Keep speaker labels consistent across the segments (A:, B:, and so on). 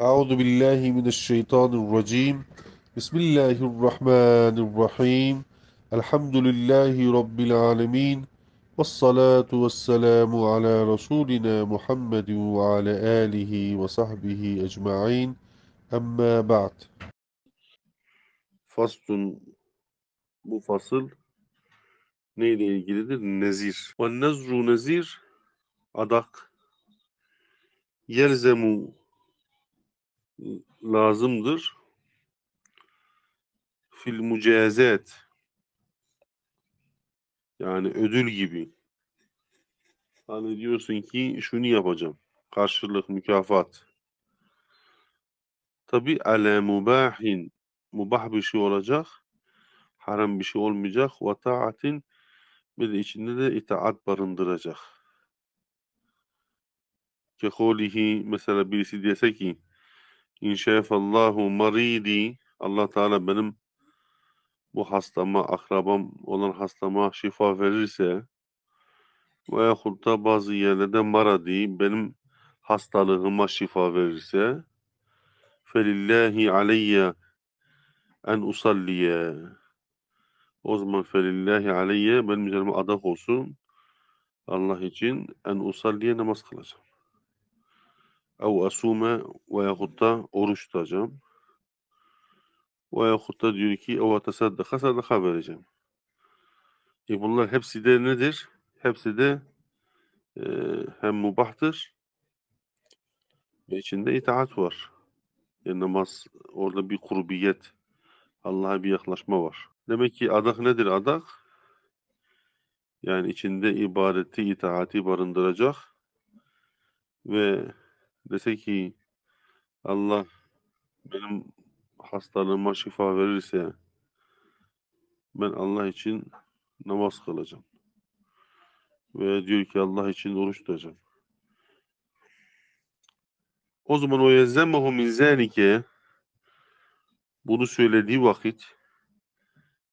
A: أعوذ بالله من الشيطان الرجيم بسم الله الرحمن الرحيم الحمد لله رب العالمين والصلاة والسلام على رسولنا محمد وعلى آله وصحبه أجمعين أما بعد فصل مفصل fasıl neyle ilgilidir? Nezir. Ve nezru nezir adak. lazımdır. Fil mücezet yani ödül gibi. Hani diyorsun ki şunu yapacağım. Karşılık, mükafat. Tabi ale mubahin mubah bir şey olacak. Haram bir şey olmayacak. Ve taatin bir de içinde de itaat barındıracak. Kekolihi mesela birisi dese ki İnşefallahu maridi. Allah Teala benim bu hastama, akrabam olan hastama şifa verirse veya yahut da bazı yerlerde maradi benim hastalığıma şifa verirse felillahi aleyye en usalliye o zaman felillahi aleyye benim üzerime adak olsun Allah için en usalliye namaz kılacağım. Ev asume veya da oruç tutacağım. veya da diyor ki ev tesaddaka sadaka vereceğim. E bunlar hepsi de nedir? Hepsi de e, hem mubahtır ve içinde itaat var. Yani e namaz orada bir kurbiyet, Allah'a bir yaklaşma var. Demek ki adak nedir adak? Yani içinde ibadeti, itaati barındıracak ve dese ki Allah benim hastalığıma şifa verirse ben Allah için namaz kılacağım. Ve diyor ki Allah için oruç tutacağım. O zaman o yezemmehu min zelike bunu söylediği vakit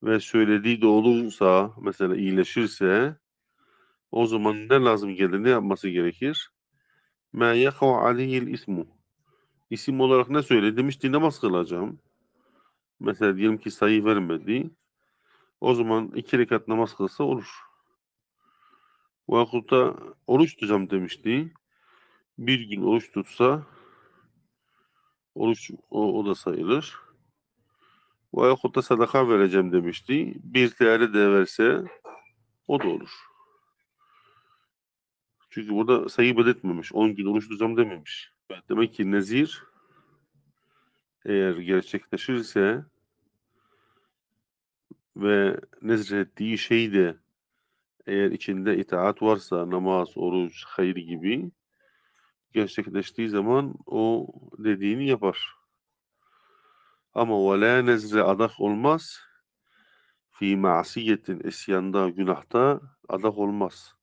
A: ve söylediği de olursa mesela iyileşirse o zaman ne lazım gelir ne yapması gerekir? مَا يَخَوْ عَلَيْهِ ismu, İsim olarak ne söyle? Demişti namaz kılacağım. Mesela diyelim ki sayı vermedi. O zaman iki rekat namaz kılsa olur. Veyahut da oruç tutacağım demişti. Bir gün oruç tutsa oruç o, o da sayılır. Veyahut da sadaka vereceğim demişti. Bir TL de verse o da olur. Çünkü burada sayı belirtmemiş. 10 gün oruç tutacağım dememiş. demek ki nezir eğer gerçekleşirse ve nezir ettiği şey de eğer içinde itaat varsa namaz, oruç, hayır gibi gerçekleştiği zaman o dediğini yapar. Ama ve la nezre adak olmaz. Fi masiyetin isyanda, günahta adak olmaz.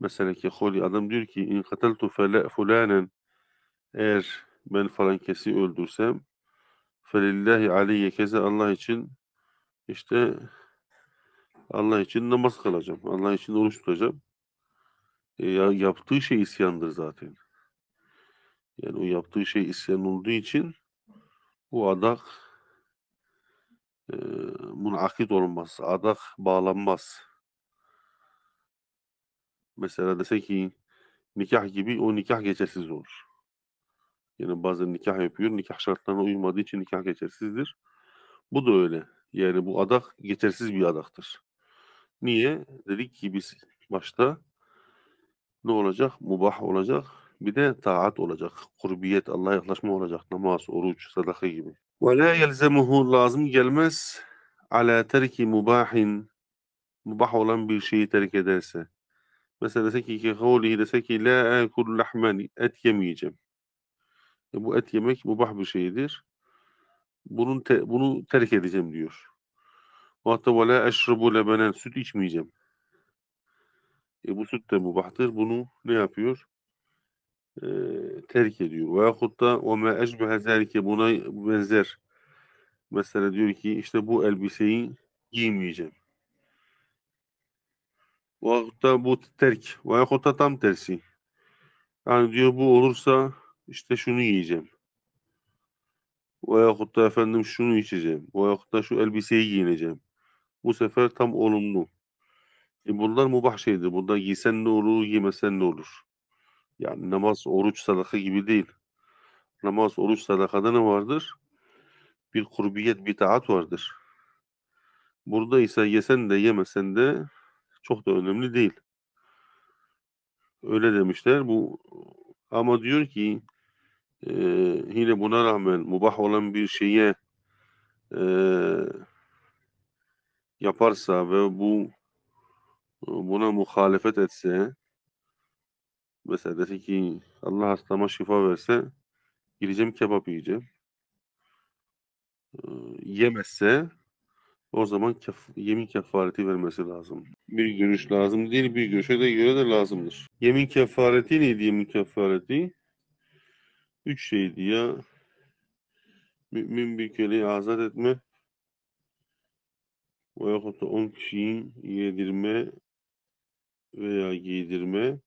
A: Mesela ki, holi adam diyor ki in kateltu fulanen eğer ben falan kesi öldürsem felillahi aleyye keze Allah için işte Allah için namaz kılacağım. Allah için oruç tutacağım. E, ya, yaptığı şey isyandır zaten. Yani o yaptığı şey isyan olduğu için bu adak e, munakit olmaz. Adak bağlanmaz. Mesela dese ki nikah gibi o nikah geçersiz olur. Yani bazı nikah yapıyor. Nikah şartlarına uymadığı için nikah geçersizdir. Bu da öyle. Yani bu adak geçersiz bir adaktır. Niye? Dedik ki biz başta ne olacak? Mubah olacak. Bir de taat olacak. Kurbiyet, Allah'a yaklaşma olacak. Namaz, oruç, sadaka gibi. Ve la yelzemuhu lazım gelmez ala terki mubahin mubah olan bir şeyi terk ederse. Mesela desek ki kavlihi desek ki la akul lahmani et yemeyeceğim. E bu et yemek mubah bir şeydir. Bunun te, bunu terk edeceğim diyor. Ve hatta ve la eşrubu lebenen süt içmeyeceğim. E bu süt de mubahtır. Bunu ne yapıyor? E, terk ediyor. Ve yahut da ve me eşbehe zelike buna benzer. Mesela diyor ki işte bu elbiseyi giymeyeceğim. Veyahut da bu terk. Veyahut da tam tersi. Yani diyor bu olursa işte şunu yiyeceğim. Veyahut da efendim şunu içeceğim. Veyahut da şu elbiseyi giyineceğim. Bu sefer tam olumlu. E bunlar mubah şeydir. Bunlar giysen ne olur, giymesen ne olur. Yani namaz, oruç, sadaka gibi değil. Namaz, oruç, sadakada ne vardır? Bir kurbiyet, bir taat vardır. Burada ise yesen de yemesen de çok da önemli değil. Öyle demişler. Bu ama diyor ki e, yine buna rağmen mubah olan bir şeye e, yaparsa ve bu buna muhalefet etse mesela dese ki Allah hastama şifa verse gireceğim kebap yiyeceğim. E, yemezse o zaman kef yemin kefareti vermesi lazım. Bir görüş lazım değil, bir görüşe de göre de lazımdır. Yemin kefareti neydi yemin kefareti? Üç şeydi ya. Mümin bir köleyi azat etme veyahut da on kişiyi yedirme veya giydirme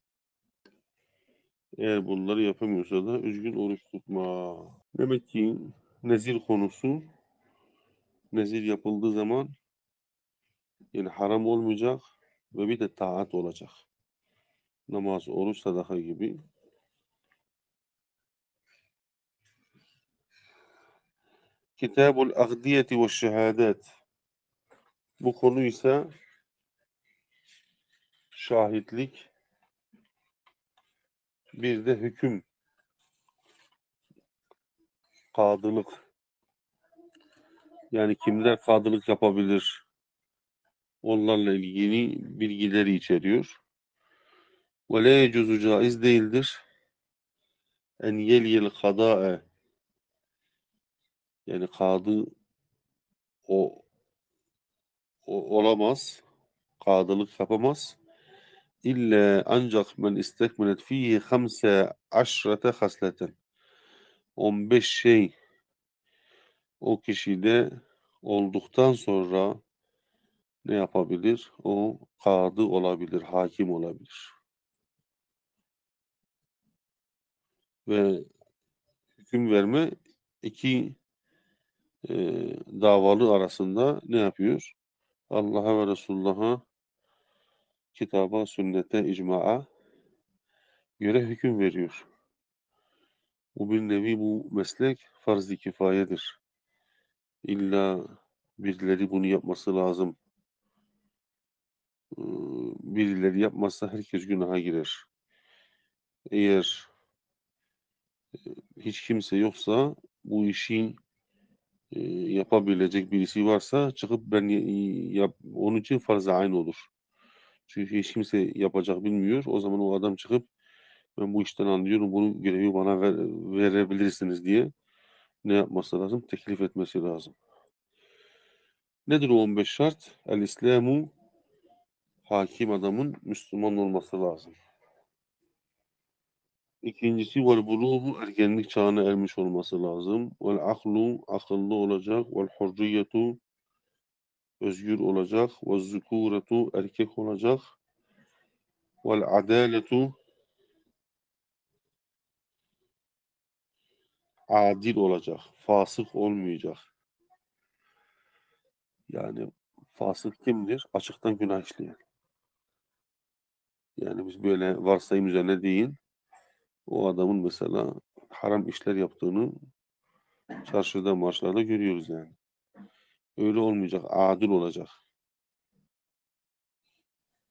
A: eğer bunları yapamıyorsa da üzgün oruç tutma. Demek ki nezir konusu nezir yapıldığı zaman yani haram olmayacak ve bir de taat olacak. Namaz, oruç, sadaka gibi. Kitabul Agdiyeti ve Şehadet bu konu ise şahitlik bir de hüküm kadılık yani kimler kadılık yapabilir onlarla ilgili bilgileri içeriyor. Ve le yecuzu caiz değildir. En yel yel kada'e yani kadı o, o olamaz. Kadılık yapamaz. İlla ancak men istekmelet fihi hamse aşrete hasleten. 15 şey o kişide olduktan sonra ne yapabilir? O kadı olabilir, hakim olabilir. Ve hüküm verme iki e, davalı arasında ne yapıyor? Allah'a ve Resulullah'a kitaba, sünnete, icma'a göre hüküm veriyor. Bu bir nevi bu meslek farz-ı kifayedir. İlla birileri bunu yapması lazım. Birileri yapmazsa herkes günaha girer. Eğer hiç kimse yoksa bu işin yapabilecek birisi varsa çıkıp ben yap onun için farz aynı olur. Çünkü hiç kimse yapacak bilmiyor. O zaman o adam çıkıp ben bu işten anlıyorum bunu görevi bana ver, verebilirsiniz diye ne yapması lazım? Teklif etmesi lazım. Nedir o 15 şart? El İslamu hakim adamın Müslüman olması lazım. İkincisi vel buluğu ergenlik çağına ermiş olması lazım. Vel aklu akıllı olacak. Vel hurriyetu özgür olacak. Ve zukuretu erkek olacak. Vel adaletu adil olacak, fasık olmayacak. Yani fasık kimdir? Açıktan günah işleyen. Yani biz böyle varsayım üzerine değil, o adamın mesela haram işler yaptığını çarşıda marşlarda görüyoruz yani. Öyle olmayacak, adil olacak.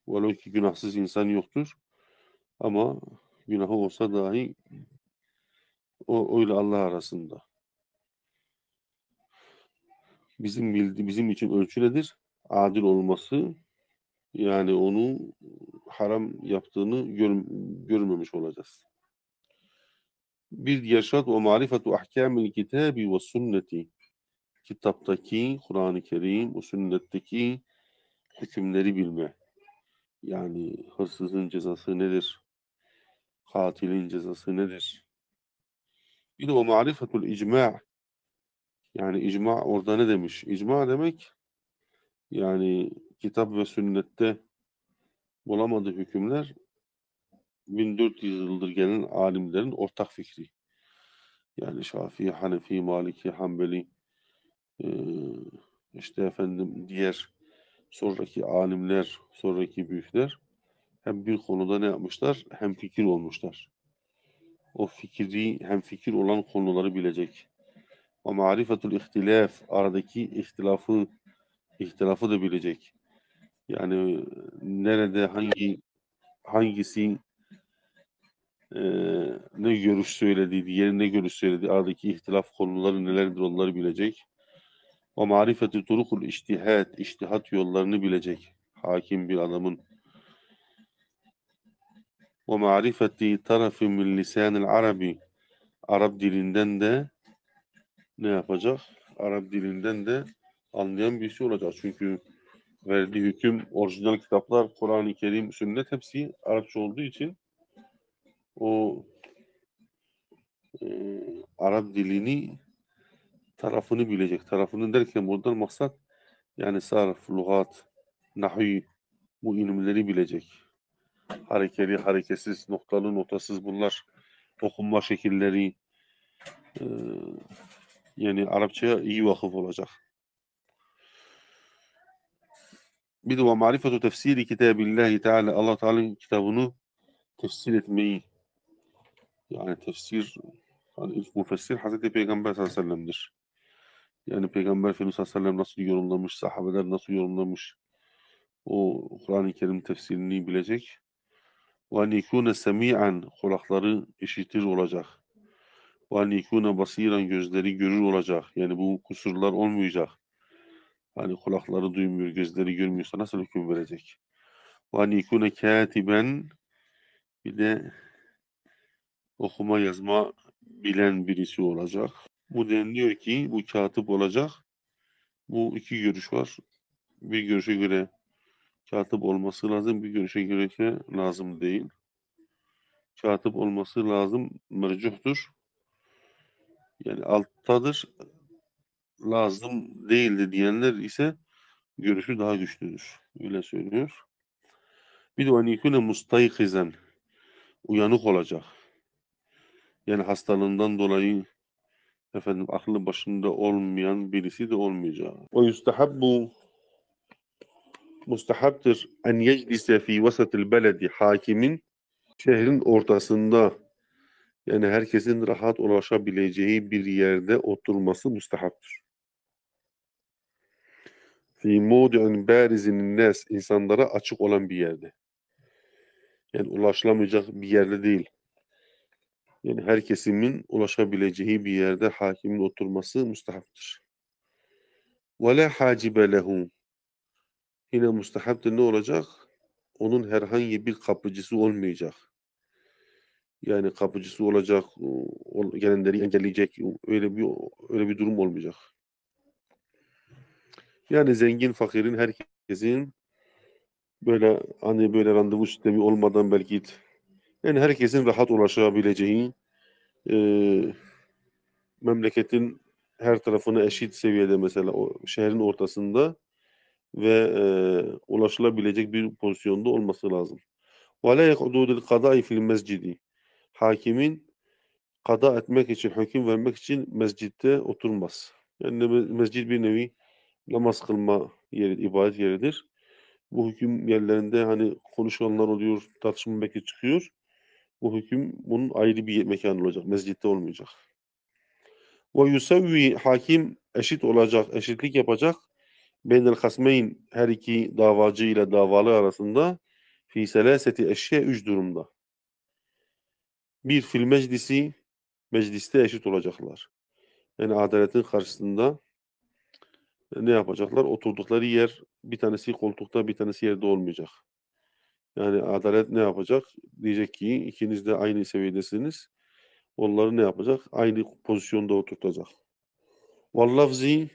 A: Velev ki günahsız insan yoktur ama günahı olsa dahi o, o Allah arasında. Bizim bildi, bizim için ölçüledir. Adil olması yani onu haram yaptığını gör, görmemiş olacağız. Bir diğer şart o marifetu ahkamil kitabi ve sünneti. Kitaptaki, Kur'an-ı Kerim, o sünnetteki hükümleri bilme. Yani hırsızın cezası nedir? Katilin cezası nedir? Bir de o marifetul icma. Yani icma orada ne demiş? İcma demek yani kitap ve sünnette bulamadığı hükümler 1400 yıldır gelen alimlerin ortak fikri. Yani Şafii, Hanefi, Maliki, Hanbeli işte efendim diğer sonraki alimler, sonraki büyükler hem bir konuda ne yapmışlar? Hem fikir olmuşlar o fikri hem fikir olan konuları bilecek. Ve marifetul ihtilaf aradaki ihtilafı ihtilafı da bilecek. Yani nerede hangi hangisi e, ne görüş söyledi, diğeri ne görüş söyledi, aradaki ihtilaf konuları nelerdir onları bilecek. Ve marifeti turukul iştihat, iştihat yollarını bilecek hakim bir adamın. ومعرفة طرف من lisan العربي Arap dilinden de ne yapacak? Arap dilinden de anlayan birisi olacak. Çünkü verdiği hüküm orijinal kitaplar Kur'an-ı Kerim, sünnet hepsi Arapça olduğu için o e, Arap dilini tarafını bilecek. Tarafını derken buradan maksat yani sarf, lügat, nahi bu ilimleri bilecek harekeli, hareketsiz, noktalı, notasız bunlar okunma şekilleri e, yani Arapçaya iyi vakıf olacak. Bir de marifetu tefsiri kitabillahi teala Allah Teala'nın kitabını tefsir etmeyi yani tefsir yani ilk müfessir Hazreti Peygamber sallallahu aleyhi ve sellem'dir. Yani Peygamber Efendimiz sallallahu aleyhi ve sellem nasıl yorumlamış, sahabeler nasıl yorumlamış o Kur'an-ı Kerim tefsirini bilecek. وَاَنْ يَكُونَ سَمِيعًا kulakları işitir olacak. وَاَنْ يَكُونَ basiran gözleri görür olacak. Yani bu kusurlar olmayacak. Hani kulakları duymuyor, gözleri görmüyorsa nasıl hüküm verecek? وَاَنْ يَكُونَ كَاتِبًا Bir de okuma yazma bilen birisi olacak. Bu deniliyor ki bu katip olacak. Bu iki görüş var. Bir görüşe göre Katip olması lazım bir görüşe göre ki lazım değil. Katip olması lazım mercuhtur. Yani alttadır lazım değildi diyenler ise görüşü daha güçlüdür. Öyle söylüyor. Bir de anikune mustaykizen uyanık olacak. Yani hastalığından dolayı efendim aklı başında olmayan birisi de olmayacak. O bu mustahaptır en yeclise fi vasatil beledi hakimin şehrin ortasında yani herkesin rahat ulaşabileceği bir yerde oturması mustahaptır. Fi mudi'un barizinin nes insanlara açık olan bir yerde. Yani ulaşılamayacak bir yerde değil. Yani her kesimin ulaşabileceği bir yerde hakimin oturması mustahaptır. Ve la hacibe lehum Yine mustahap de ne olacak? Onun herhangi bir kapıcısı olmayacak. Yani kapıcısı olacak, gelenleri engelleyecek öyle bir öyle bir durum olmayacak. Yani zengin, fakirin, herkesin böyle hani böyle randevu sistemi olmadan belki yani herkesin rahat ulaşabileceği e, memleketin her tarafını eşit seviyede mesela o şehrin ortasında ve e, ulaşılabilecek bir pozisyonda olması lazım. وَلَا يَقْدُودِ الْقَضَاءِ fil الْمَسْجِدِ Hakimin kada etmek için, hüküm vermek için mescitte oturmaz. Yani mescid bir nevi namaz kılma yeri, ibadet yeridir. Bu hüküm yerlerinde hani konuşanlar oluyor, tartışma belki çıkıyor. Bu hüküm bunun ayrı bir mekan olacak, mescitte olmayacak. Ve yusevvi hakim eşit olacak, eşitlik yapacak beynel hasmeyn her iki davacı ile davalı arasında fi selaseti eşya üç durumda. Bir fil meclisi mecliste eşit olacaklar. Yani adaletin karşısında e, ne yapacaklar? Oturdukları yer bir tanesi koltukta bir tanesi yerde olmayacak. Yani adalet ne yapacak? Diyecek ki ikiniz de aynı seviyedesiniz. Onları ne yapacak? Aynı pozisyonda oturtacak. Vallafzi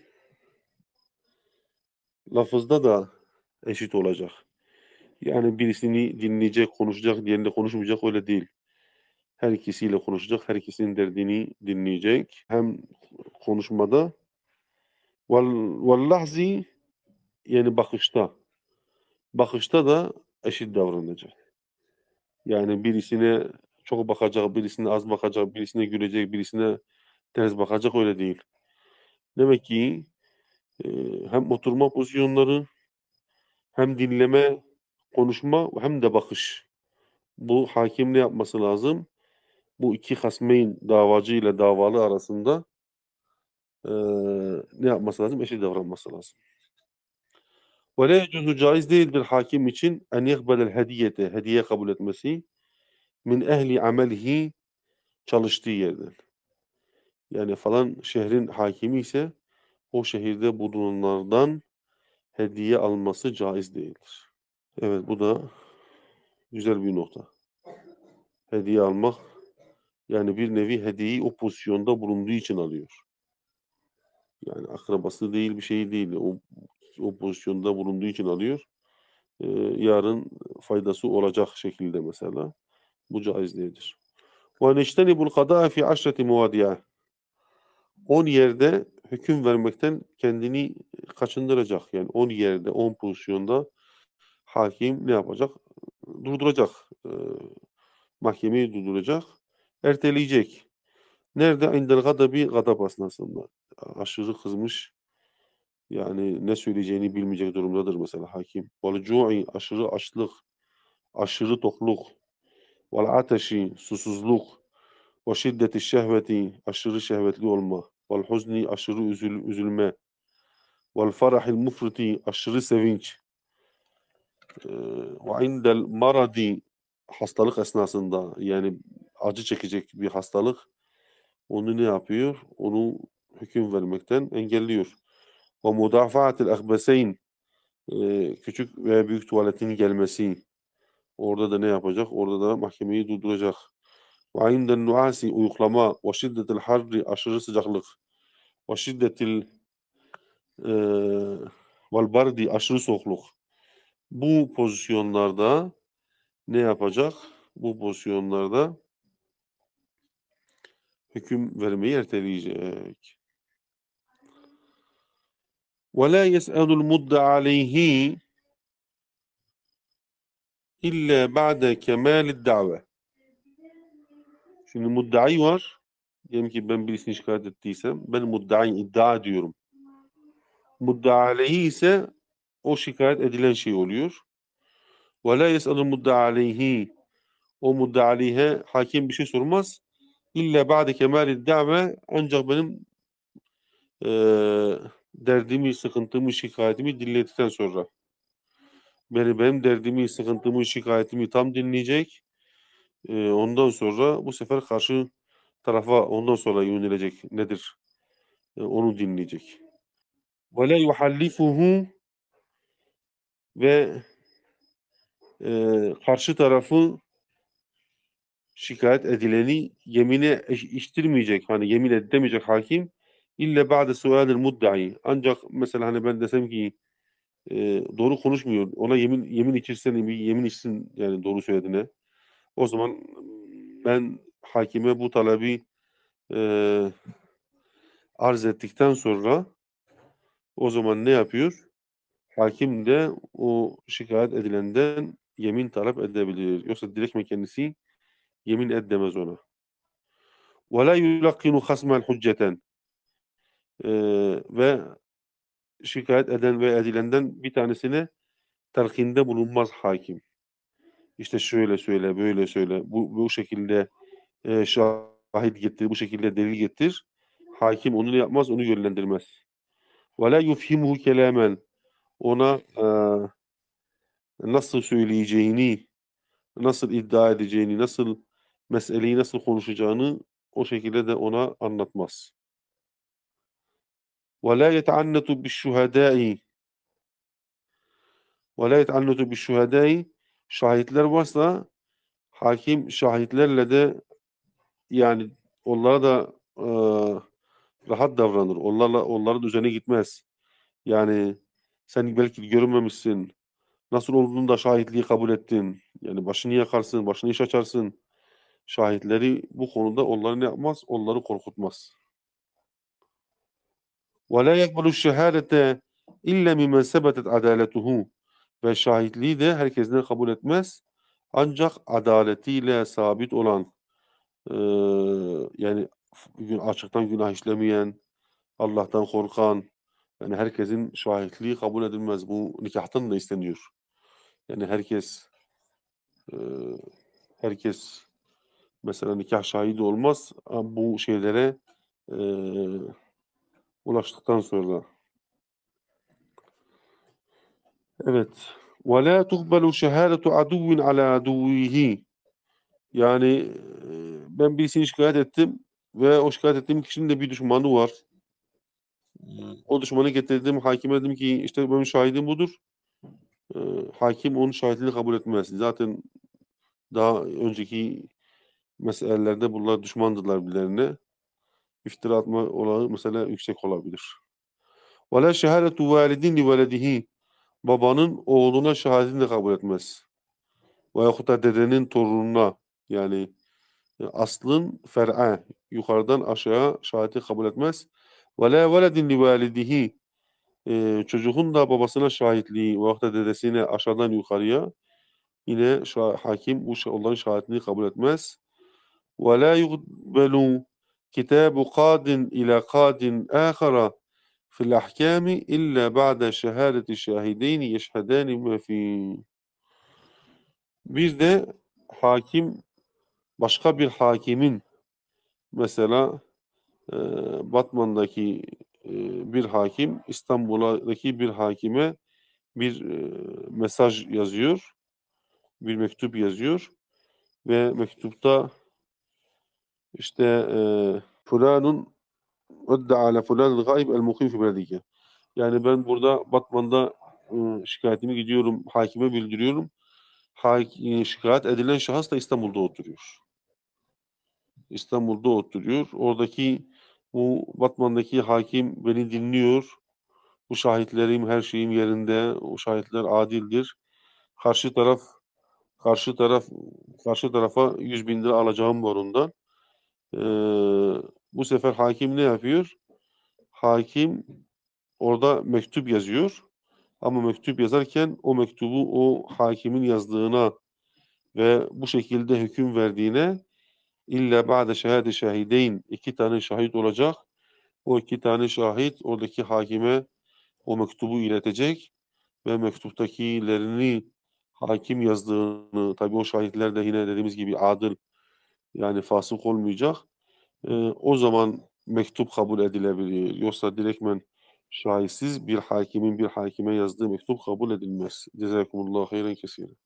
A: lafızda da eşit olacak. Yani birisini dinleyecek, konuşacak, diğerini konuşmayacak öyle değil. Her ikisiyle konuşacak, her ikisinin derdini dinleyecek. Hem konuşmada vallahzi yani bakışta. Bakışta da eşit davranacak. Yani birisine çok bakacak, birisine az bakacak, birisine gülecek, birisine ters bakacak öyle değil. Demek ki hem oturma pozisyonları hem dinleme, konuşma hem de bakış. Bu hakimle yapması lazım. Bu iki hasmeyn davacı ile davalı arasında e, ne yapması lazım? Eşit davranması lazım. Ve la yecuzu caiz değil bir hakim için en yekbelel hediyete, hediye kabul etmesi min ehli amelihi çalıştığı yerden. Yani falan şehrin hakimi ise o şehirde bulunanlardan hediye alması caiz değildir. Evet bu da güzel bir nokta. Hediye almak yani bir nevi hediyeyi o pozisyonda bulunduğu için alıyor. Yani akrabası değil bir şey değil. O, o pozisyonda bulunduğu için alıyor. Ee, yarın faydası olacak şekilde mesela. Bu caiz değildir. Ve neştenibul kadâ fi aşreti muvadiye. 10 yerde hüküm vermekten kendini kaçındıracak. Yani 10 yerde, 10 pozisyonda hakim ne yapacak? Durduracak. E, mahkemeyi durduracak. Erteleyecek. Nerede? İndel bir gadab asnasında. Aşırı kızmış. Yani ne söyleyeceğini bilmeyecek durumdadır mesela hakim. Vel aşırı açlık, aşırı tokluk. Vel ateşi susuzluk. Ve şiddeti şehveti aşırı şehvetli olma Vel huzni aşırı üzül, üzülme. Vel farahil mufriti aşırı sevinç. Ve indel maradi hastalık esnasında yani acı çekecek bir hastalık onu ne yapıyor? Onu hüküm vermekten engelliyor. Ve mudafaatil akbeseyn e, küçük ve büyük tuvaletin gelmesi orada da ne yapacak? Orada da mahkemeyi durduracak. Ve inden nuasi uyuklama ve şiddetil harri aşırı sıcaklık ve şiddetil e, vel aşırı soğukluk. Bu pozisyonlarda ne yapacak? Bu pozisyonlarda hüküm vermeyi erteleyecek. وَلَا يَسْأَلُ الْمُدَّ عَلَيْهِ اِلَّا بَعْدَ كَمَالِ الدَّعْوَةِ Şimdi muddai var. Diyelim ki ben birisini şikayet ettiysem ben muddai iddia ediyorum. Muddalehi ise o şikayet edilen şey oluyor. Ve la yes'alu muddalehi o muddalihe hakim bir şey sormaz. İlla ba'de kemal iddiame ancak benim e, derdimi, sıkıntımı, şikayetimi dinledikten sonra. Yani benim derdimi, sıkıntımı, şikayetimi tam dinleyecek e, ondan sonra bu sefer karşı tarafa ondan sonra yönelecek nedir? E, onu dinleyecek. Ve le yuhallifuhu ve karşı tarafı şikayet edileni yemine içtirmeyecek. Hani yemin edemeyecek hakim. İlle ba'de sualil muddai. Ancak mesela hani ben desem ki e, doğru konuşmuyor. Ona yemin yemin içirsene bir yemin içsin yani doğru söylediğine. O zaman ben hakime bu talebi e, arz ettikten sonra o zaman ne yapıyor? Hakim de o şikayet edilenden yemin talep edebilir. Yoksa direkt mi kendisi yemin edemez ona. وَلَا يُلَقِّنُ خَسْمًا حُجَّةً Ve şikayet eden ve edilenden bir tanesini terkinde bulunmaz hakim işte şöyle söyle, böyle söyle, bu, bu şekilde e, şahit getir, bu şekilde delil getir. Hakim onu yapmaz? Onu yönlendirmez. وَلَا يُفْهِمُهُ kelamen Ona e, nasıl söyleyeceğini, nasıl iddia edeceğini, nasıl meseleyi nasıl konuşacağını o şekilde de ona anlatmaz. وَلَا يَتَعَنَّتُ بِالشُّهَدَاءِ وَلَا يَتَعَنَّتُ بِالشُّهَدَاءِ şahitler varsa hakim şahitlerle de yani onlara da e, rahat davranır. Onlarla onların üzerine gitmez. Yani sen belki görünmemişsin. Nasıl olduğunu da şahitliği kabul ettin. Yani başını yakarsın, başını iş açarsın. Şahitleri bu konuda onları ne yapmaz? Onları korkutmaz. وَلَا يَقْبَلُ الشَّهَادَةَ اِلَّا مِمَنْ سَبَتَتْ عَدَالَتُهُ ve şahitliği de herkesten kabul etmez. Ancak adaletiyle sabit olan e, yani gün açıktan günah işlemeyen, Allah'tan korkan yani herkesin şahitliği kabul edilmez. Bu nikahtan da isteniyor. Yani herkes e, herkes mesela nikah şahidi olmaz bu şeylere e, ulaştıktan sonra Evet. Ve la tuqbalu şehadetu aduvun ala Yani e, ben birisini şikayet ettim ve o şikayet ettiğim kişinin de bir düşmanı var. Hmm. O düşmanı getirdim. Hakime dedim ki işte benim şahidim budur. E, hakim onun şahitliğini kabul etmez. Zaten daha önceki meselelerde bunlar düşmandılar birilerine. İftira atma olayı mesela yüksek olabilir. Ve la şehadetu validin li veledihi babanın oğluna şahidini de kabul etmez. Veyahut da dedenin torununa yani e, aslın fer'a yukarıdan aşağı şahidi kabul etmez. Ve la veledin li validihi e, çocuğun da babasına şahitliği veyahut da dedesine aşağıdan yukarıya yine hakim bu onların şahitliğini kabul etmez. Ve la yuqbelu kitabu qadin ila qadin ahara في الأحكام إلا بعد şehadeti şahideyni yeşhedâni mâ Bir de hakim başka bir hakimin mesela e, Batman'daki e, bir hakim İstanbul'daki bir hakime bir e, mesaj yazıyor. Bir mektup yazıyor ve mektupta işte e, Fulanun ادعى على فلان الغائب المقيم fi beledike. Yani ben burada Batman'da ıı, şikayetimi gidiyorum, hakime bildiriyorum. Hak, ıı, şikayet edilen şahıs da İstanbul'da oturuyor. İstanbul'da oturuyor. Oradaki bu Batman'daki hakim beni dinliyor. Bu şahitlerim her şeyim yerinde. O şahitler adildir. Karşı taraf karşı taraf karşı tarafa 100 bin lira alacağım var Ee, bu sefer hakim ne yapıyor? Hakim orada mektup yazıyor. Ama mektup yazarken o mektubu o hakimin yazdığına ve bu şekilde hüküm verdiğine illa ba'de şehade şahideyn iki tane şahit olacak. O iki tane şahit oradaki hakime o mektubu iletecek ve mektuptakilerini hakim yazdığını tabi o şahitler de yine dediğimiz gibi adil yani fasık olmayacak e, o zaman mektup kabul edilebilir. Yoksa direktmen şahitsiz bir hakimin bir hakime yazdığı mektup kabul edilmez. Cezakumullah, hayran kesirin.